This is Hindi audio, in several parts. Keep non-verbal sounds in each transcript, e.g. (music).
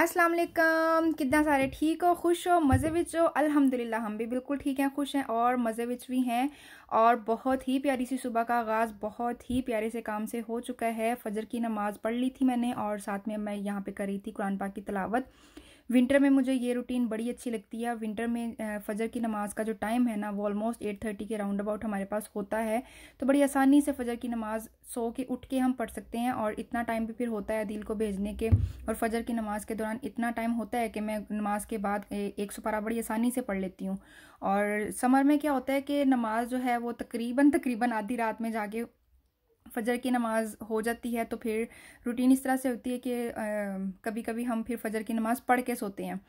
अस्सलाम वालेकुम कितना सारे ठीक हो खुश हो मज़े विच हो अल्हम्दुलिल्लाह हम भी बिल्कुल ठीक हैं खुश हैं और मज़े विच भी हैं और बहुत ही प्यारी सी सुबह का आगाज़ बहुत ही प्यारे से काम से हो चुका है फजर की नमाज़ पढ़ ली थी मैंने और साथ में मैं यहाँ पे कर रही थी कुरान पाक की तलावत विंटर में मुझे ये रूटीन बड़ी अच्छी लगती है विंटर में फ़जर की नमाज़ का जो टाइम है ना वो ऑलमोस्ट एट थर्टी के राउंड अबाउट हमारे पास होता है तो बड़ी आसानी से फ़जर की नमाज़ सो के उठ के हम पढ़ सकते हैं और इतना टाइम भी फिर होता है दिल को भेजने के और फ़जर की नमाज़ के दौरान इतना टाइम होता है कि मैं नमाज के बाद एक सौ पारा बड़ी आसानी से पढ़ लेती हूँ और समर में क्या होता है कि नमाज जो है वो तकरीबन तकरीबन आधी रात में जाके फ़जर की नमाज़ हो जाती है तो फिर रूटीन इस तरह से होती है कि कभी कभी हम फिर फ़जर की नमाज़ पढ़ के सोते हैं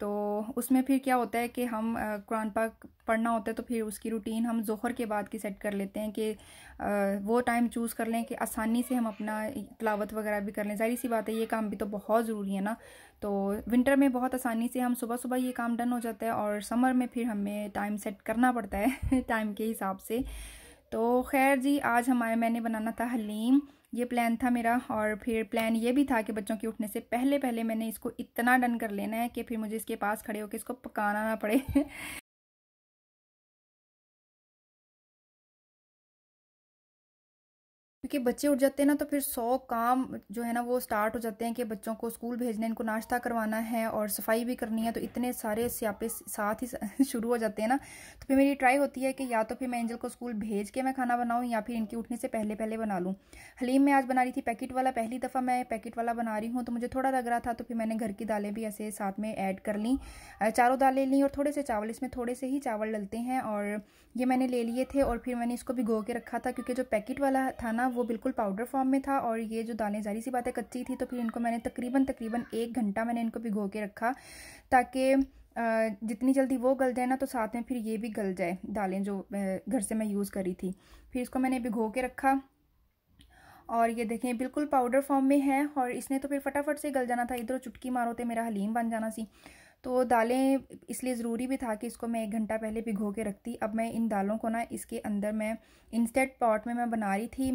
तो उसमें फिर क्या होता है कि हम कुरान पाक पढ़ना होता है तो फिर उसकी रूटीन हम जोहर के बाद की सेट कर लेते हैं कि वो टाइम चूज़ कर लें कि आसानी से हम अपना तलावत वगैरह भी कर लें ज़ाहिर सी बात है ये काम भी तो बहुत ज़रूरी है ना तो विंटर में बहुत आसानी से हम सुबह सुबह ये काम डन हो जाता है और समर में फिर हमें टाइम सेट करना पड़ता है टाइम (laughs) के हिसाब से तो खैर जी आज हमारे मैंने बनाना था हलीम ये प्लान था मेरा और फिर प्लान ये भी था कि बच्चों के उठने से पहले पहले मैंने इसको इतना डन कर लेना है कि फिर मुझे इसके पास खड़े होकर इसको पकाना ना पड़े क्योंकि बच्चे उठ जाते हैं ना तो फिर सौ काम जो है ना वो स्टार्ट हो जाते हैं कि बच्चों को स्कूल भेजना है इनको नाश्ता करवाना है और सफाई भी करनी है तो इतने सारे स्यापे साथ ही (laughs) शुरू हो जाते हैं ना तो फिर मेरी ट्राई होती है कि या तो फिर मैं एंजल को स्कूल भेज के मैं खाना बनाऊँ या फिर इनके उठने से पहले पहले बना लूँ हलीम मैं आज बना रही थी पैकेट वाला पहली दफ़ा मैं पैकेट वाला बना रही हूँ तो मुझे थोड़ा लग रहा था तो फिर मैंने घर की दालें भी ऐसे साथ में ऐड कर ली चारों दालें ली और थोड़े से चावल इसमें थोड़े से ही चावल डलते हैं और ये मैंने ले लिए थे और फिर मैंने इसको भिगो के रखा था क्योंकि जो पैकेट वाला था ना वो वो बिल्कुल पाउडर फॉर्म में था और ये जो दालें ज़ारी सी बात है कच्ची थी तो फिर इनको मैंने तकरीबन तकरीबन एक घंटा मैंने इनको भिगो के रखा ताकि जितनी जल्दी वो गल जाए ना तो साथ में फिर ये भी गल जाए दालें जो घर से मैं यूज़ करी थी फिर इसको मैंने भिगो के रखा और ये देखें बिल्कुल पाउडर फॉर्म में है और इसने तो फिर फटाफट से गल जाना था इधर चुटकी मारो तो मेरा हलीम बन जाना सी तो दालें इसलिए ज़रूरी भी था कि इसको मैं एक घंटा पहले भिगो के रखती अब मैं इन दालों को ना इसके अंदर मैं इंस्टेंट पॉट में मैं बना रही थी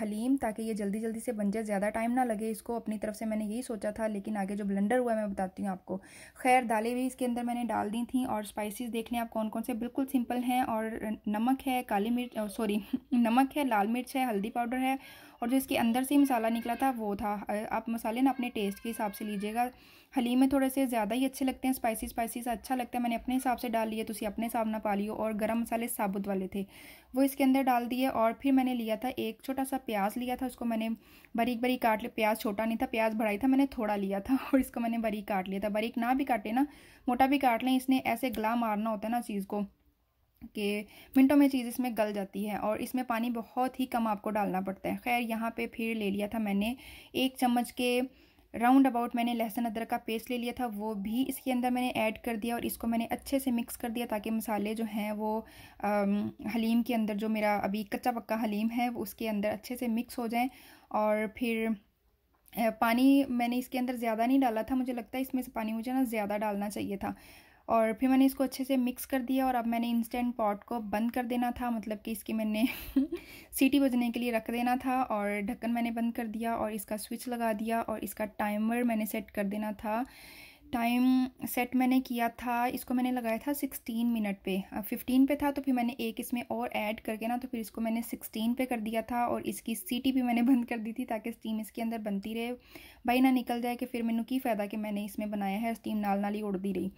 हलीम ताकि ये जल्दी जल्दी से बन जाए ज़्यादा टाइम ना लगे इसको अपनी तरफ से मैंने यही सोचा था लेकिन आगे जो ब्लेंडर हुआ है मैं बताती हूँ आपको खैर दालें भी इसके अंदर मैंने डाल दी थी और स्पाइसिस देख लें आप कौन कौन से बिल्कुल सिंपल हैं और नमक है काली मिर्च सॉरी (laughs) नमक है लाल मिर्च है हल्दी पाउडर है और जो इसके अंदर से मसाला निकला था वो था आप मसाले ना अपने टेस्ट के हिसाब से लीजिएगा हलीम में थोड़े से ज़्यादा ही अच्छे लगते हैं स्पाइसी स्पाइसी से अच्छा लगता है मैंने अपने हिसाब से डाल लिए तो अपने हिसाब ना पा लियो और गर्म मसाले साबुत वाले थे वो इसके अंदर डाल दिए और फिर मैंने लिया था एक छोटा सा प्याज लिया था उसको मैंने बारीक बारीक काट लिया प्याज छोटा नहीं था प्याज बढ़ाई था मैंने थोड़ा लिया था (laughs) और इसको मैंने बारीक काट लिया था बारीक ना भी काटे ना मोटा भी काट लें इसने ऐसे गला मारना होता है ना चीज़ को कि मिनटों में चीज़ इसमें गल जाती है और इसमें पानी बहुत ही कम आपको डालना पड़ता है खैर यहाँ पे फिर ले लिया था मैंने एक चम्मच के राउंड अबाउट मैंने लहसुन अदरक का पेस्ट ले लिया था वो भी इसके अंदर मैंने ऐड कर दिया और इसको मैंने अच्छे से मिक्स कर दिया ताकि मसाले जो हैं वो आ, हलीम के अंदर जो मेरा अभी कच्चा पक्का हलीम है वो उसके अंदर अच्छे से मिक्स हो जाएं और फिर पानी मैंने इसके अंदर ज़्यादा नहीं डाला था मुझे लगता है इसमें से पानी मुझे ना ज़्यादा डालना चाहिए था और फिर मैंने इसको अच्छे से मिक्स कर दिया और अब मैंने इंस्टेंट पॉट को बंद कर देना था मतलब कि इसकी मैंने (laughs) सीटी बजने के लिए रख देना था और ढक्कन मैंने बंद कर दिया और इसका स्विच लगा दिया और इसका टाइमर मैंने सेट कर देना था टाइम सेट मैंने किया था इसको मैंने लगाया था 16 मिनट पे 15 पे था तो फिर मैंने एक इसमें और ऐड करके ना तो फिर इसको मैंने 16 पे कर दिया था और इसकी सीटी भी मैंने (laughs) बंद कर दी थी ताकि स्टीम इसके अंदर बनती रहे भाई ना निकल जाए कि फिर मैंने की फ़ायदा कि मैंने इसमें बनाया है स्टीम नाल नाल ही उड़ती रही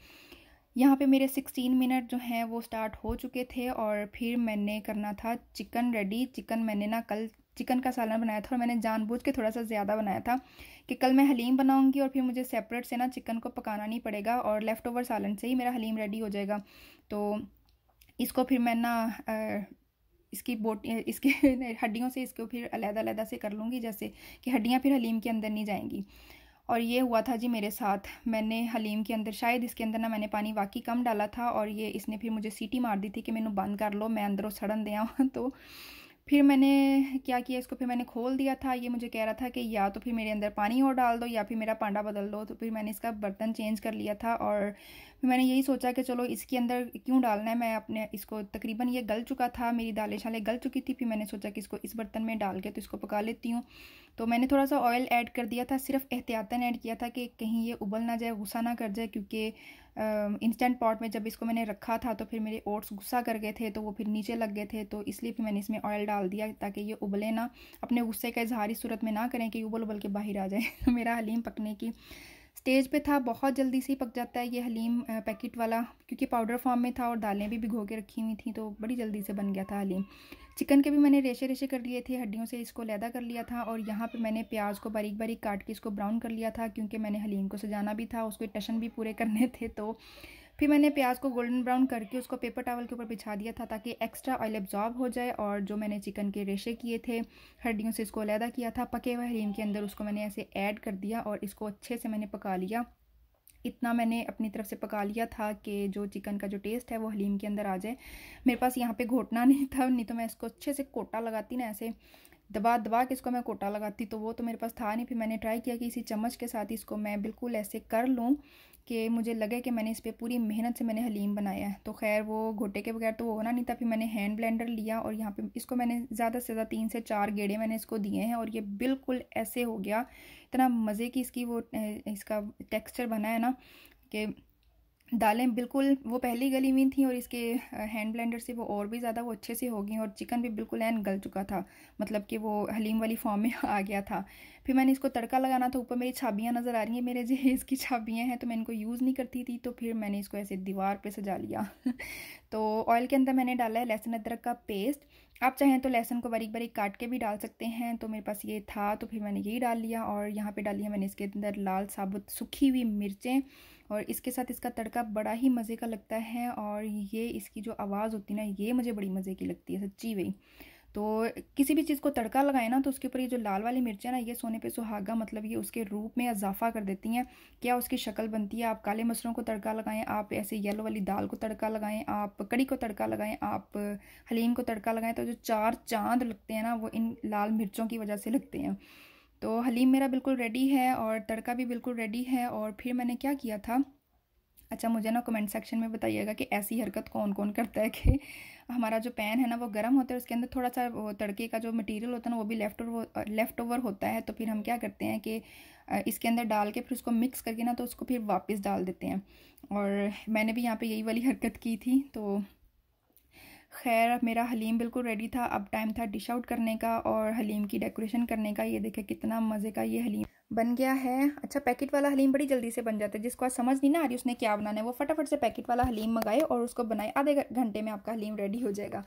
यहाँ पे मेरे 16 मिनट जो हैं वो स्टार्ट हो चुके थे और फिर मैंने करना था चिकन रेडी चिकन मैंने ना कल चिकन का सालन बनाया था और मैंने जानबूझ के थोड़ा सा ज़्यादा बनाया था कि कल मैं हलीम बनाऊंगी और फिर मुझे सेपरेट से ना चिकन को पकाना नहीं पड़ेगा और लेफ़्ट ओवर सालन से ही मेरा हलीम रेडी हो जाएगा तो इसको फिर मैं ना आ, इसकी बोट इसके (laughs) हड्डियों से इसको फिर अलहदा अलहदा से कर लूँगी जैसे कि हड्डियाँ फिर हलीम के अंदर नहीं जाएंगी और ये हुआ था जी मेरे साथ मैंने हलीम के अंदर शायद इसके अंदर ना मैंने पानी वाकई कम डाला था और ये इसने फिर मुझे सीटी मार दी थी कि मैंने बंद कर लो मैं अंदरों सड़न दिया (laughs) तो फिर मैंने क्या किया इसको फिर मैंने खोल दिया था ये मुझे कह रहा था कि या तो फिर मेरे अंदर पानी और डाल दो या फिर मेरा पांडा बदल दो तो फिर मैंने इसका बर्तन चेंज कर लिया था और फिर मैंने यही सोचा कि चलो इसके अंदर क्यों डालना है मैं अपने इसको तकरीबन ये गल चुका था मेरी दालें शालें गल चुकी थी फिर मैंने सोचा कि इसको इस बर्तन में डाल के तो इसको पका लेती हूँ तो मैंने थोड़ा सा ऑयल ऐड कर दिया था सिर्फ एहतियातन ऐड किया था कि कहीं ये उबल ना जाए गुस्सा ना कर जाए क्योंकि इंस्टेंट पॉट में जब इसको मैंने रखा था तो फिर मेरे ओट्स गुस्सा कर गए थे तो वो फिर नीचे लग गए थे तो इसलिए फिर मैंने इसमें ऑयल डाल दिया ताकि ये उबले ना अपने गुस्से का इजहारी सूरत में ना करें कि उबल उबल के बाहर आ जाए (laughs) मेरा हलीम पकने की स्टेज पे था बहुत जल्दी से ही पक जाता है ये हलीम पैकेट वाला क्योंकि पाउडर फॉर्म में था और दालें भी भिगो के रखी हुई थी तो बड़ी जल्दी से बन गया था हलीम चिकन के भी मैंने रेशे रेशे कर लिए थे हड्डियों से इसको लैदा कर लिया था और यहाँ पे मैंने प्याज को बारीक बारीक काट के इसको ब्राउन कर लिया था क्योंकि मैंने हलीम को सजाना भी था उसके टशन भी पूरे (laughs) करने थे तो फिर मैंने प्याज को गोल्डन ब्राउन करके उसको पेपर टावल के ऊपर बिछा दिया था ताकि एक्स्ट्रा ऑयल एब्जॉर्ब हो जाए और जो मैंने चिकन के रेशे किए थे हड्डियों से इसको अलहदा किया था पके हुए हरीम के अंदर उसको मैंने ऐसे ऐड कर दिया और इसको अच्छे से मैंने पका लिया इतना मैंने अपनी तरफ से पका लिया था कि जो चिकन का जो टेस्ट है वो हलीम के अंदर आ जाए मेरे पास यहाँ पे घोटना नहीं था नहीं तो मैं इसको अच्छे से कोटा लगाती ना ऐसे दबा दबा के इसको मैं कोटा लगाती तो वो तो मेरे पास था नहीं फिर मैंने ट्राई किया कि इसी चम्मच के साथ इसको मैं बिल्कुल ऐसे कर लूँ कि मुझे लगे कि मैंने इस पर पूरी मेहनत से मैंने हलीम बनाया है तो खैर वो घोटे के बगैर तो वो होना नहीं था फिर मैंने हैंड ब्लेंडर लिया और यहाँ पे इसको मैंने ज़्यादा से ज़्यादा तीन से चार गेड़े मैंने इसको दिए हैं और ये बिल्कुल ऐसे हो गया इतना मज़े की इसकी वो इसका टेक्स्चर बना है ना कि दालें बिल्कुल वो पहली गली हुई थी और इसके हैंड ब्लेंडर से वो और भी ज़्यादा वो अच्छे से हो गई और चिकन भी बिल्कुल एन गल चुका था मतलब कि वो हलीम वाली फॉर्म में (laughs) आ गया था फिर मैंने इसको तड़का लगाना था ऊपर मेरी छाबियाँ नज़र आ रही हैं मेरे जी इसकी छाबियाँ हैं तो मैं इनको यूज़ नहीं करती थी तो फिर मैंने इसको ऐसे दीवार पर सजा लिया (laughs) तो ऑयल के अंदर मैंने डाला है लहसुन अदरक का पेस्ट आप चाहें तो लहसुन को बारीक बारीक काट के भी डाल सकते हैं तो मेरे पास ये था तो फिर मैंने यही डाल लिया और यहाँ पे डाली है मैंने इसके अंदर लाल साबुत सूखी हुई मिर्चें और इसके साथ इसका तड़का बड़ा ही मज़े का लगता है और ये इसकी जो आवाज़ होती है ना ये मुझे बड़ी मज़े की लगती है सच्ची वही तो किसी भी चीज़ को तड़का लगाए ना तो उसके ऊपर ये जो लाल वाली मिर्च है ना ये सोने पे सुहागा मतलब ये उसके रूप में इजाफा कर देती हैं क्या उसकी शक्ल बनती है आप काले मसरों को तड़का लगाएं आप ऐसे येलो वाली दाल को तड़का लगाएं आप कड़ी को तड़का लगाएं आप हलीम को तड़का लगाएं तो जो चार चांद लगते हैं ना वो इन लाल मिर्चों की वजह से लगते हैं तो हलीम मेरा बिल्कुल रेडी है और तड़का भी बिल्कुल रेडी है और फिर मैंने क्या किया था अच्छा मुझे ना कमेंट सेक्शन में बताइएगा कि ऐसी हरकत कौन कौन करता है कि हमारा जो पैन है ना वो गर्म होता है उसके अंदर थोड़ा सा वो तड़के का जो मटेरियल होता है ना वो भी लेफ्ट ओवर लेफ़्ट ओवर होता है तो फिर हम क्या करते हैं कि इसके अंदर डाल के फिर उसको मिक्स करके ना तो उसको फिर वापस डाल देते हैं और मैंने भी यहाँ पर यही वाली हरकत की थी तो खैर मेरा हलीम बिल्कुल रेडी था अब टाइम था डिश आउट करने का और हलीम की डेकोरेशन करने का ये देखें कितना मज़े का ये हलीम बन गया है अच्छा पैकेट वाला हलीम बड़ी जल्दी से बन जाता है जिसको आज समझ नहीं ना आ रही उसने क्या बनाना है वो फटाफट से पैकेट वाला हलीम मंगाए और उसको बनाए आधे घंटे में आपका हलीम रेडी हो जाएगा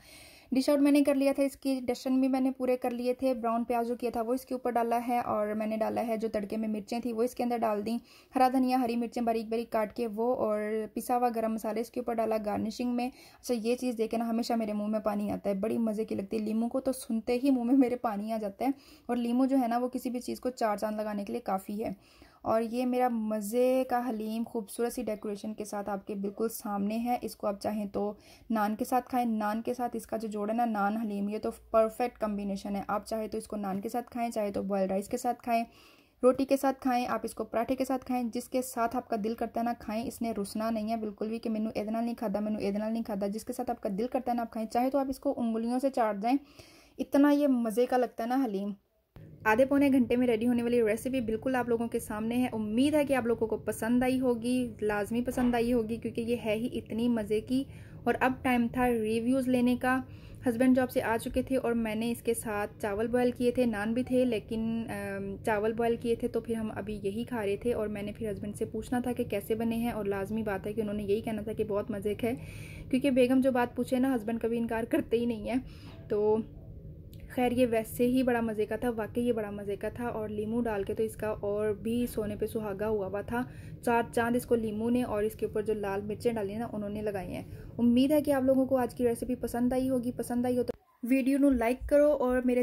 डिश आउट मैंने कर लिया था इसकी डस्टन भी मैंने पूरे कर लिए थे ब्राउन प्याज जो किया था वो इसके ऊपर डाला है और मैंने डाला है जो तड़के में मिर्चें थी वो इसके अंदर डाल दी हरा धनिया हरी मिर्चें बारीक बारीक काट के वो और पिसा हुआ गर्म मसाले इसके ऊपर डाला गार्निशिंग में अच्छा ये चीज़ देखे ना हमेशा मेरे मुँह में पानी आता है बड़ी मज़े की लगती है लीमू को तो सुनते ही मुँह में मेरे पानी आ जाता है और लीमू जो है ना वो किसी भी चीज़ को चार चांद लगाने के लिए काफ़ी है और ये मेरा मज़े का हलीम खूबसूरत सी डेकोरेशन के साथ आपके बिल्कुल सामने है इसको आप चाहें तो नान के साथ खाएं नान के साथ इसका जो जोड़ है ना नान हलीम ये तो परफेक्ट कम्बिनेशन है आप चाहे तो इसको नान के साथ खाएँ चाहे तो बॉयल राइस के साथ खाएँ रोटी के साथ खाएं आप इसको पराठे के साथ खाएं जिसके साथ आपका दिल करता है ना खाएं इसने रुसना नहीं है बिल्कुल भी कि मैंने एदे नहीं खादा मैंने एदे नहीं खादा जिसके साथ आपका दिल करता है ना आप खाएं चाहे तो आप इसको उंगलियों से चाट जाएं इतना ये मज़े का लगता है ना हलीम आधे पौने घंटे में रेडी होने वाली रेसिपी बिल्कुल आप लोगों के सामने है उम्मीद है कि आप लोगों को पसंद आई होगी लाजमी पसंद आई होगी क्योंकि ये है ही इतनी मज़े की और अब टाइम था रिव्यूज़ लेने का हस्बैंड जॉब से आ चुके थे और मैंने इसके साथ चावल बॉयल किए थे नान भी थे लेकिन चावल बॉयल किए थे तो फिर हम अभी यही खा रहे थे और मैंने फिर हस्बैंड से पूछना था कि कैसे बने हैं और लाजमी बात है कि उन्होंने यही कहना था कि बहुत मज़े है क्योंकि बेगम जो बात पूछे ना हस्बैंड कभी इनकार करते ही नहीं है तो खैर ये वैसे ही बड़ा मज़े का था वाकई ये बड़ा मज़े का था और लीमू डाल के तो इसका और भी सोने पे सुहागा हुआ हुआ था चार चांद इसको लीमू ने और इसके ऊपर जो लाल मिर्चें डाली ना उन्होंने लगाई हैं उम्मीद है कि आप लोगों को आज की रेसिपी पसंद आई होगी पसंद आई हो तो वीडियो नु लाइक करो और मेरे